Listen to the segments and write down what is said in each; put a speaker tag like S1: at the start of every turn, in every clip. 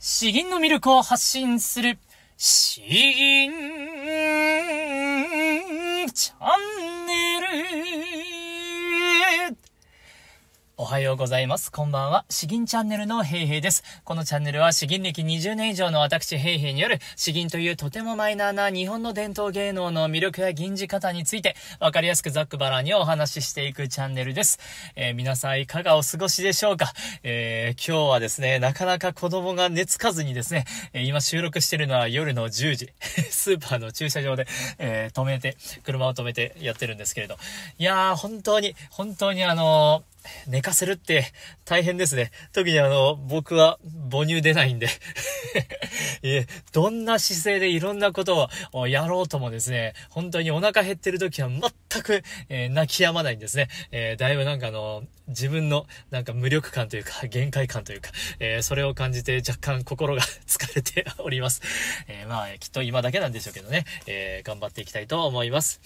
S1: 詩吟の魅力を発信する、詩
S2: 吟チャン
S1: おはようございます。こんばんは。詩吟チャンネルのヘイヘイです。このチャンネルは詩吟歴20年以上の私ヘイヘイによる詩吟というとてもマイナーな日本の伝統芸能の魅力や銀字方についてわかりやすくざっくばらにお話ししていくチャンネルです。えー、皆さんいかがお過ごしでしょうか、えー、今日はですね、なかなか子供が寝つかずにですね、え今収録してるのは夜の10時、スーパーの駐車場で、えー、止めて、車を止めてやってるんですけれど。いやー、本当に、本当にあのー寝かせるって大変ですね。特にあの、僕は母乳出ないんで えどんな姿勢でいろんなことをやろうともですね、本当にお腹減ってる時は全全く、えー、泣き止まないんですね。えー、だいぶなんかあの、自分のなんか無力感というか、限界感というか、えー、それを感じて若干心が 疲れております。えまあ、きっと今だけなんでしょうけどね、え頑張っていきたいと思います。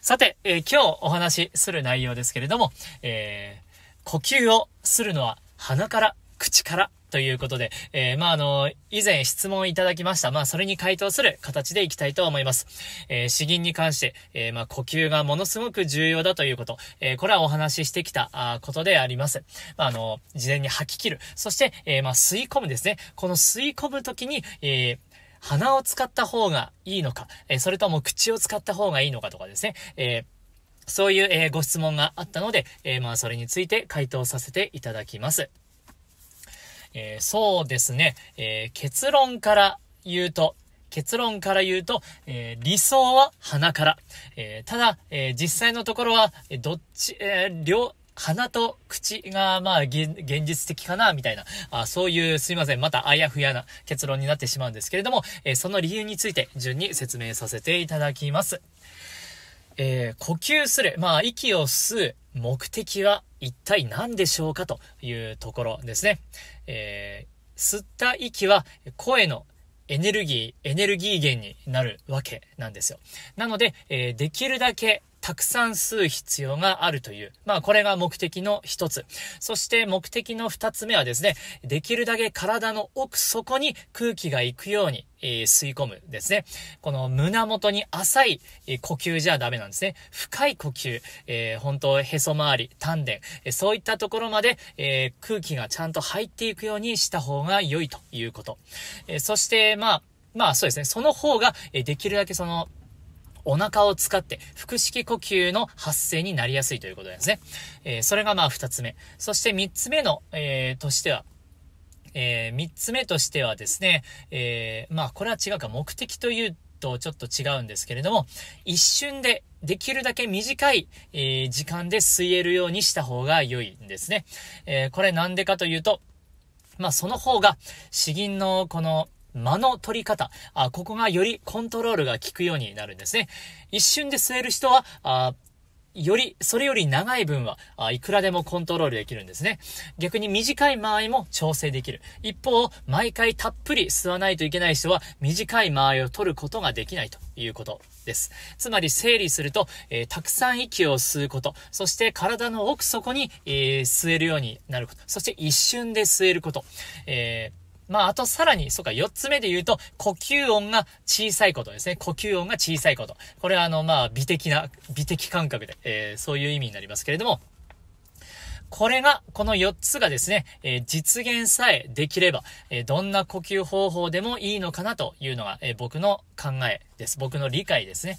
S1: さて、え今日お話しする内容ですけれども、え呼吸をするのは鼻から、口からということで、えー、まあ、あの、以前質問いただきました。まあ、それに回答する形でいきたいと思います。えー、詩吟に関して、えー、まあ、呼吸がものすごく重要だということ、えこれはお話ししてきたあことであります。まあ、あの、事前に吐き切る。そして、えまあ、吸い込むですね。この吸い込むときに、え鼻を使った方がいいのか、えそれとも口を使った方がいいのかとかですね。えそういう、えご質問があったので、えまあ、それについて回答させていただきます。えー、そうですね、えー、結論から言うと、結論から言うと、えー、理想は鼻から。えただ、え実際のところは、どっち、え両、鼻と口が、まあ、現実的かな、みたいな。あそういう、すいません。また、あやふやな結論になってしまうんですけれども、えその理由について、順に説明させていただきます。え呼吸する。まあ、息を吸う目的は一体何でしょうかというところですね。えー、吸った息は声のエネルギー、エネルギー源になるわけなんですよ。なので、えー、できるだけたくさん吸う必要があるという。まあこれが目的の一つ。そして目的の二つ目はですね、できるだけ体の奥底に空気が行くように、えー、吸い込むですね。この胸元に浅い、えー、呼吸じゃダメなんですね。深い呼吸、えー、本当へそ周り、丹田、えそういったところまで、え空気がちゃんと入っていくようにした方が良いということ。えそして、まあ、まあそうですね。その方が、えできるだけその、お腹を使って腹式呼吸の発生になりやすいということですね。えー、それがまあ二つ目。そして三つ目の、えー、としては、えー、三つ目としてはですね、えー、まあこれは違うか、目的というとちょっと違うんですけれども、一瞬でできるだけ短い、えー、時間で吸えるようにした方が良いんですね。えー、これなんでかというと、まあその方が、詩吟のこの、間の取り方。あ、ここがよりコントロールが効くようになるんですね。一瞬で吸える人は、あより、それより長い分はあ、いくらでもコントロールできるんですね。逆に短い間合いも調整できる。一方、毎回たっぷり吸わないといけない人は、短い間合いを取ることができないということです。つまり、整理すると、えー、たくさん息を吸うこと、そして体の奥底に、えー、吸えるようになること、そして一瞬で吸えること、えーまあ、あとさらに、そうか、4つ目で言うと、呼吸音が小さいことですね。呼吸音が小さいこと。これはあの、まあ、美的な、美的感覚で、えー、そういう意味になりますけれども、これが、この4つがですね、えー、実現さえできれば、えー、どんな呼吸方法でもいいのかなというのが、えー、僕の考えです。僕の理解ですね。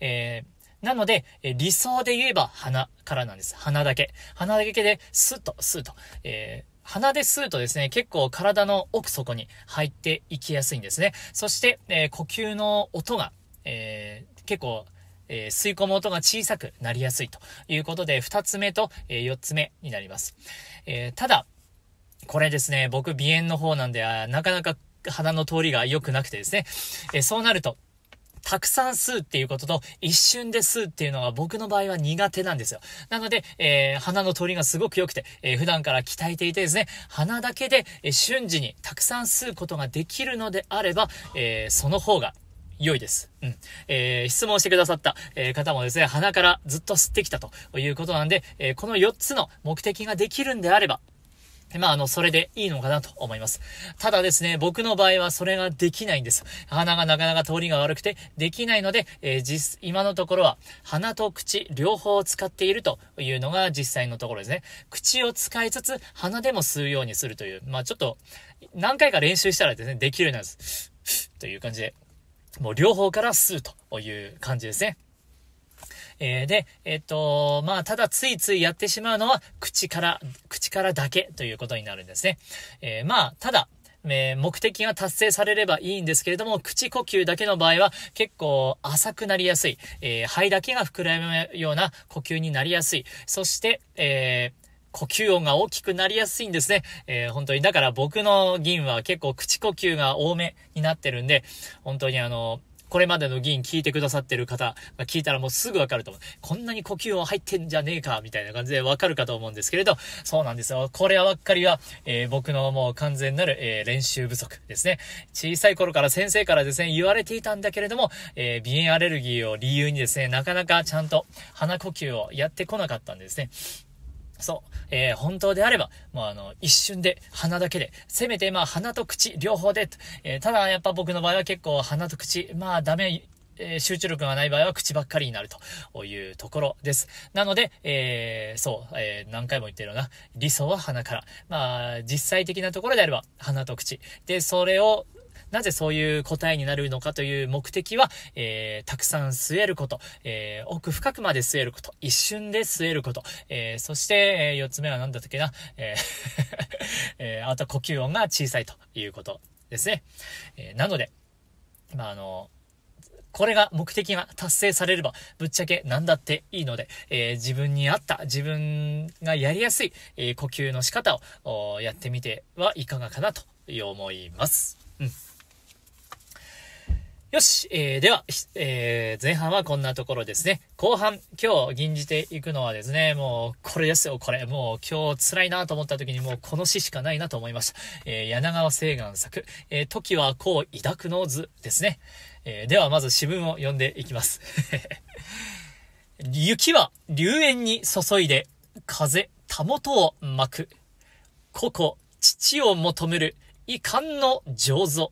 S1: えなので、え理想で言えば鼻からなんです。鼻だけ。鼻だけで、スッと、スッと。えー鼻で吸うとですね、結構体の奥底に入っていきやすいんですね。そして、えー、呼吸の音が、えー、結構、えー、吸い込む音が小さくなりやすいということで、2つ目と、え4つ目になります。えただ、これですね、僕鼻炎の方なんで、なかなか鼻の通りが良くなくてですね、えそうなると、たくさん吸うっていうことと、一瞬で吸うっていうのが僕の場合は苦手なんですよ。なので、えー、鼻の通りがすごく良くて、えー、普段から鍛えていてですね、鼻だけで、え瞬時にたくさん吸うことができるのであれば、えー、その方が良いです。うん。えー、質問してくださった、えー、方もですね、鼻からずっと吸ってきたということなんで、えー、この4つの目的ができるんであれば、まあ、あの、それでいいのかなと思います。ただですね、僕の場合はそれができないんです。鼻がなかなか通りが悪くてできないので、えー、実、今のところは鼻と口両方を使っているというのが実際のところですね。口を使いつつ鼻でも吸うようにするという、まあちょっと何回か練習したらですね、できるようになるんです。という感じで、もう両方から吸うという感じですね。えー、で、えっと、まあ、ただついついやってしまうのは、口から、口からだけということになるんですね。えー、まあ、ただ、えー、目的が達成されればいいんですけれども、口呼吸だけの場合は結構浅くなりやすい、えー、肺だけが膨らむような呼吸になりやすい。そして、えー呼吸音が大きくなりやすいんですね。えー、本当に。だから僕の銀は結構口呼吸が多めになってるんで、本当にあの、これまでの議員聞いてくださってる方、まあ、聞いたらもうすぐわかると思う。こんなに呼吸音入ってんじゃねえか、みたいな感じでわかるかと思うんですけれど、そうなんですよ。これはばっかりは、えー、僕のもう完全なる、えー、練習不足ですね。小さい頃から先生からですね、言われていたんだけれども、えー、鼻炎アレルギーを理由にですね、なかなかちゃんと鼻呼吸をやってこなかったんですね。そう。えー、本当であれば、もうあの、一瞬で、鼻だけで、せめてまあ鼻と口、両方で、えー、ただやっぱ僕の場合は結構鼻と口、まあダメ、えー、集中力がない場合は口ばっかりになるというところです。なので、えー、そう、えー、何回も言ってるような、理想は鼻から。まあ、実際的なところであれば、鼻と口。で、それを、なぜそういう答えになるのかという目的は、えー、たくさん据えること、えー、奥深くまで据えること、一瞬で据えること、えー、そして、えー、4つ目は何だったっけな、えー えー、あと呼吸音が小さいということですね。えー、なので、まあ、あの、これが目的が達成されれば、ぶっちゃけ何だっていいので、えー、自分に合った、自分がやりやすい、えー、呼吸の仕方をやってみてはいかがかなと思います。うん。よし、えー、では、えー、前半はこんなところですね。後半、今日吟じていくのはですね、もう、これですよ、これ。もう、今日辛いなと思った時にもう、この詩しかないなと思いました。えー、柳川西岸作、えー、時はこう抱くの図ですね。えー、では、まず詩文を読んでいきます。雪は流煙に注いで、風、たもとを巻く。ここ、父を求める、遺憾の上造。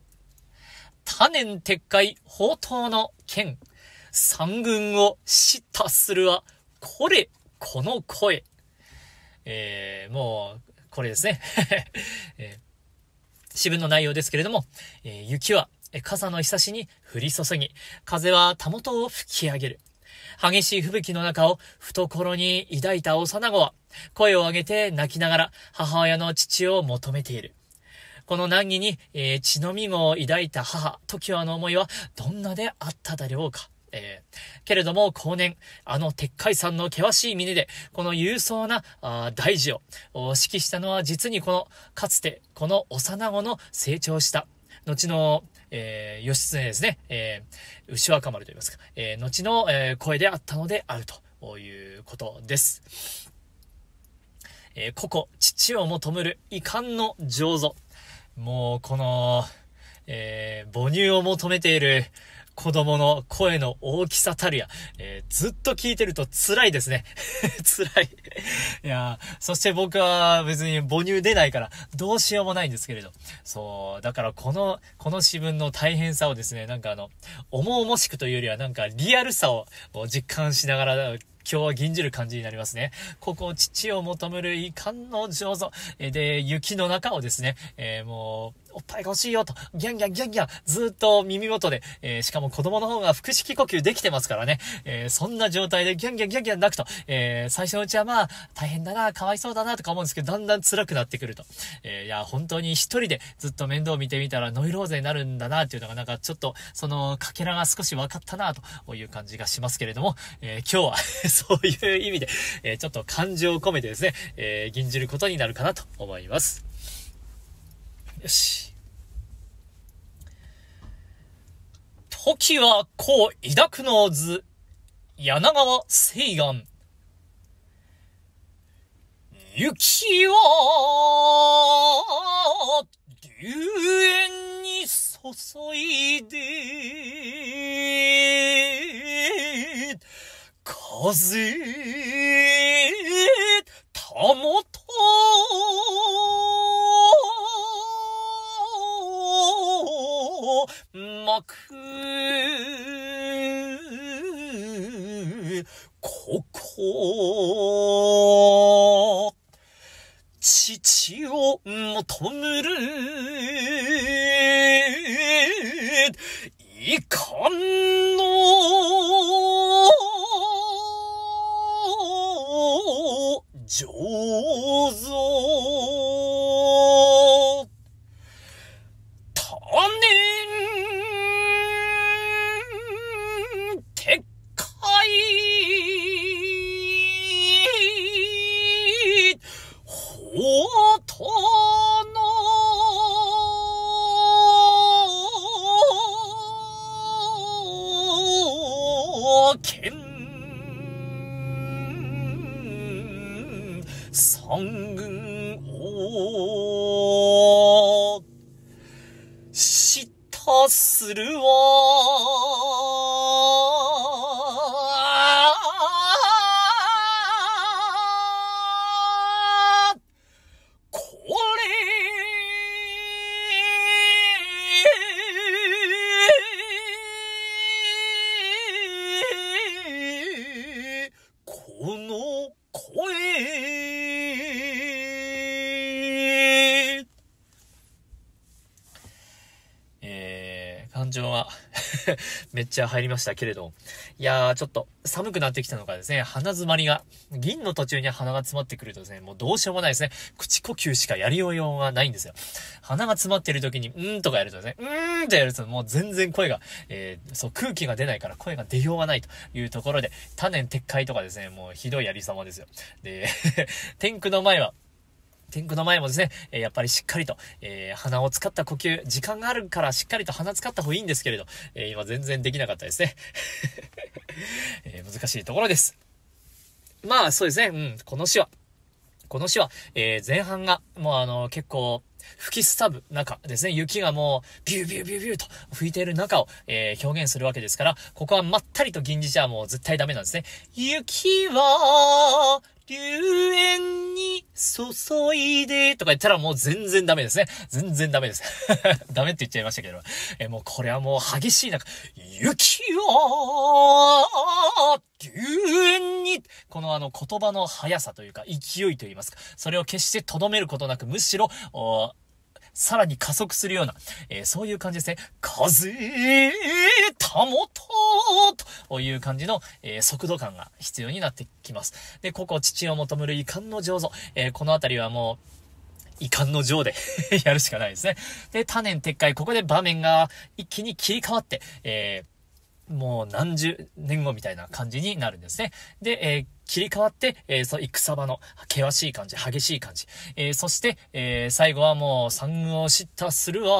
S1: 多年撤回、宝刀の剣。三軍を叱咤するは、これ、この声。えー、もう、これですね、えー。詩文の内容ですけれども、えー、雪は傘の日差しに降り注ぎ、風はたもとを吹き上げる。激しい吹雪の中を懐に抱いた幼子は、声を上げて泣きながら母親の父を求めている。この難儀に、えー、血のみを抱いた母、時はの思いはどんなであっただろうか。えー、けれども、後年、あの鉄海山の険しい峰で、この勇壮な大事を指揮したのは実にこの、かつて、この幼子の成長した、後の、えー、義経ですね、えー、牛若丸と言いますか、えー、後の、え声であったのであるということです。えー、ここ、父をも弔る遺憾の上造。もうこの、えー、母乳を求めている子供の声の大きさたるや、えー、ずっと聞いてると辛いですね。辛い。いやそして僕は別に母乳出ないから、どうしようもないんですけれど。そう、だからこの、この自分の大変さをですね、なんかあの、重々しくというよりはなんかリアルさを実感しながら今日は銀じる感じになりますね。ここ、父を求める遺憾の醸造。で、雪の中をですね、えー、もう、おっぱい欲しいよと、ギャンギャンギャンギャン、ずっと耳元で、えー、しかも子供の方が腹式呼吸できてますからね、えー、そんな状態でギャンギャンギャンギャン泣くと、えー、最初のうちはまあ、大変だな、かわいそうだなとか思うんですけど、だんだん辛くなってくると。えー、いや、本当に一人でずっと面倒見てみたらノイローゼになるんだなっていうのがなんかちょっと、その、かけらが少し分かったなという感じがしますけれども、え今日は そういう意味で、えちょっと感情を込めてですね、えー、吟じることになるかなと思います。よし。時はこう抱くの図、柳川西岸。
S2: 雪は、流煙に注いで、風、保ここ、父を求むる、いかんの、醸造。発するわ
S1: 感情は めっちゃ入りましたけれど。いやー、ちょっと寒くなってきたのかですね、鼻詰まりが、銀の途中に鼻が詰まってくるとですね、もうどうしようもないですね。口呼吸しかやりようがないんですよ。鼻が詰まってる時に、うーんとかやるとですね、うーんってやるともう全然声が、えー、そう空気が出ないから声が出ようがないというところで、多年撤回とかですね、もうひどいやり様ですよ。で、天空の前は、天狗の前もですね、えやっぱりしっかりと、えー、鼻を使った呼吸、時間があるからしっかりと鼻使った方がいいんですけれど、えー、今全然できなかったですね。えー、難しいところです。まあそうですね、うん、この詩は、この詩は、え前半が、もうあの、結構、吹きすさぶ中ですね、雪がもう、ビュービュービュービューと吹いている中を、えー、表現するわけですから、ここはまったりと銀じじゃもう絶対ダメなんですね。雪は、流煙に注いでとか言ったらもう全然ダメですね。全然ダメです。ダメって言っちゃいましたけど。えもうこれはもう激しい中、雪は、流煙にこのあの言葉の速さというか勢いと言いますか、それを決してとどめることなく、むしろ、さらに加速するような、えー、そういう感じですね。風、たもとという感じの、えー、速度感が必要になってきます。で、ここ、父を求める遺憾の醸造。えー、このあたりはもう、遺憾の上で やるしかないですね。で、多年撤回、ここで場面が一気に切り替わって、えー、もう何十年後みたいな感じになるんですね。で、えー切り替わって、えー、その戦場の険しい感じ、激しい感じ。えー、そして、えー、最後はもう、三を叱咤するわ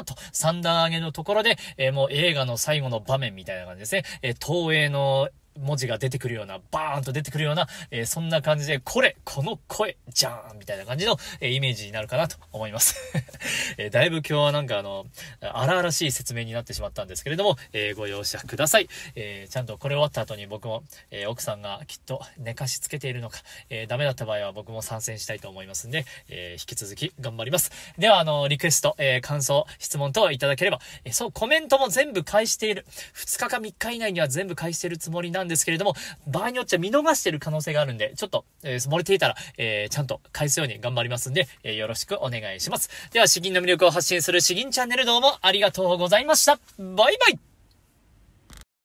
S1: ーと、三段上げのところで、えもう映画の最後の場面みたいな感じですね。え東映の文字が出てくるような、バーンと出てくるような、えー、そんな感じで、これ、この声、じゃーんみたいな感じの、えー、イメージになるかなと思います えー、だいぶ今日はなんかあの、荒々しい説明になってしまったんですけれども、えご容赦ください。えちゃんとこれ終わった後に僕も、え奥さんがきっと寝かしつけているのか、えー、ダメだった場合は僕も参戦したいと思いますんで、え引き続き頑張ります。では、あの、リクエスト、え感想、質問等いただければ、えそう、コメントも全部返している。2日か3日以内には全部返しているつもりなんですけれども、場合によっちゃ見逃してる可能性があるんで、ちょっと、えー、漏れていたら、えー、ちゃんと返すように頑張りますんで、えー、よろしくお願いします。では、詩吟の魅力を発信する詩吟チャンネルどうもありがとうございました。バイバイ